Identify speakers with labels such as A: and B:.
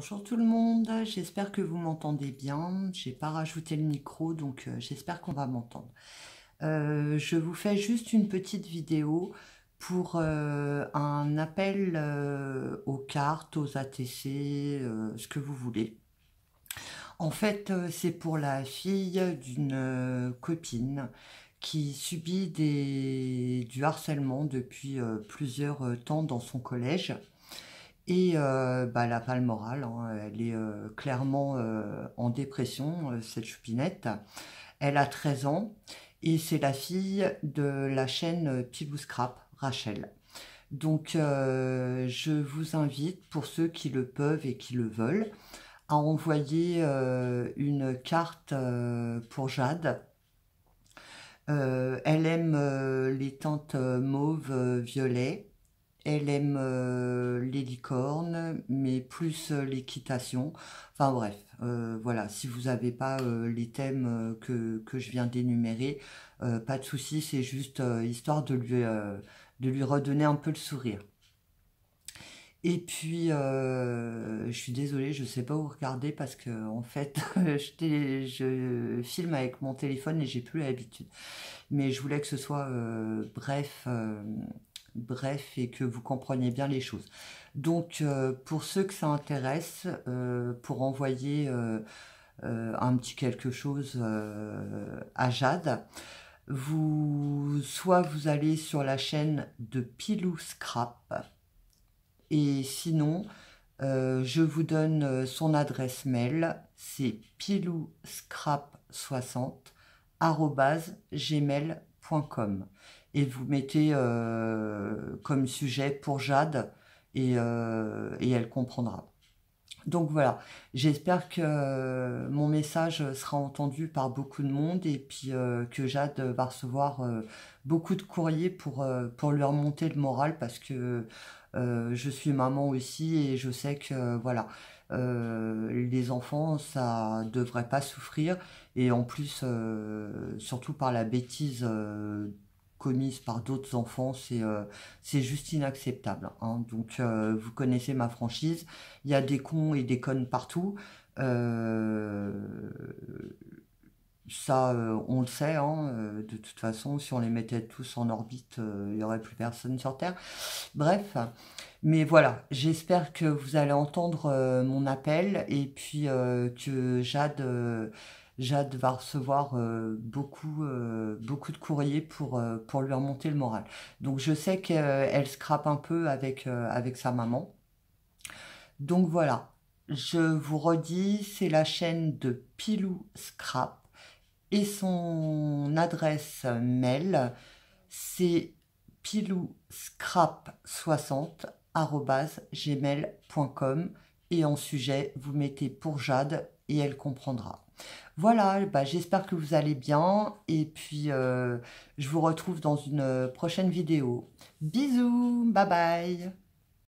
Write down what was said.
A: Bonjour tout le monde, j'espère que vous m'entendez bien. J'ai pas rajouté le micro, donc euh, j'espère qu'on va m'entendre. Euh, je vous fais juste une petite vidéo pour euh, un appel aux cartes, aux ATC, ce que vous voulez. En fait, c'est pour la fille d'une copine qui subit du harcèlement depuis plusieurs temps dans son collège. Et euh, bah, elle hein, elle est euh, clairement euh, en dépression, euh, cette choupinette. Elle a 13 ans et c'est la fille de la chaîne Pibou Scrap, Rachel. Donc je vous invite, pour ceux qui le peuvent et qui le veulent, à envoyer une carte pour Jade elle aime les teintes mauves mauve, violet. Elle aime euh, les licornes, mais plus euh, l'équitation. Enfin bref, euh, voilà, si vous n'avez pas les thèmes que, je viens d'énumérer, pas de souci, c'est juste histoire de lui, de lui redonner un peu le sourire. Et puis, je suis désolée, je ne sais pas où regarder parce que, en fait, je, je filme avec mon téléphone et j'ai plus l'habitude. Mais je voulais que ce soit bref bref et que vous compreniez bien les choses. Donc, euh, pour ceux que ça intéresse, euh, pour envoyer euh, un petit quelque chose à Jade, vous, soit vous allez sur la chaîne de Pilou Scrap, et sinon, je vous donne son adresse mail, c'est pilouscrap60 gmail.com et vous mettez euh, comme sujet pour Jade et, euh, et elle comprendra. Donc voilà, j'espère que mon message sera entendu par beaucoup de monde et puis euh, que Jade va recevoir beaucoup de courriers pour, pour lui remonter le moral parce que je suis maman aussi et je sais que voilà, les enfants, ça devrait pas souffrir. Et en plus, surtout par la bêtise euh, commises par d'autres enfants, c'est euh, juste inacceptable. Hein. Donc euh, vous connaissez ma franchise, il y a des cons et des connes partout. Euh, ça, on le sait, hein, de toute façon, si on les mettait tous en orbite, il n'y aurait plus personne sur Terre. Bref, mais voilà, j'espère que vous allez entendre mon appel et puis que Jade Jade va recevoir euh, euh, beaucoup, de courriers pour, euh, pour lui remonter le moral. Donc je sais qu'elle scrape un peu avec, avec sa maman. Donc voilà, je vous redis, c'est la chaîne de Pilou Scrap et son adresse mail, c'est pilouscrap60 60gmailcom et en sujet, vous mettez pour Jade et elle comprendra. Voilà, bah, j'espère que vous allez bien et puis euh, je vous retrouve dans une euh, prochaine vidéo. Bisous, bye bye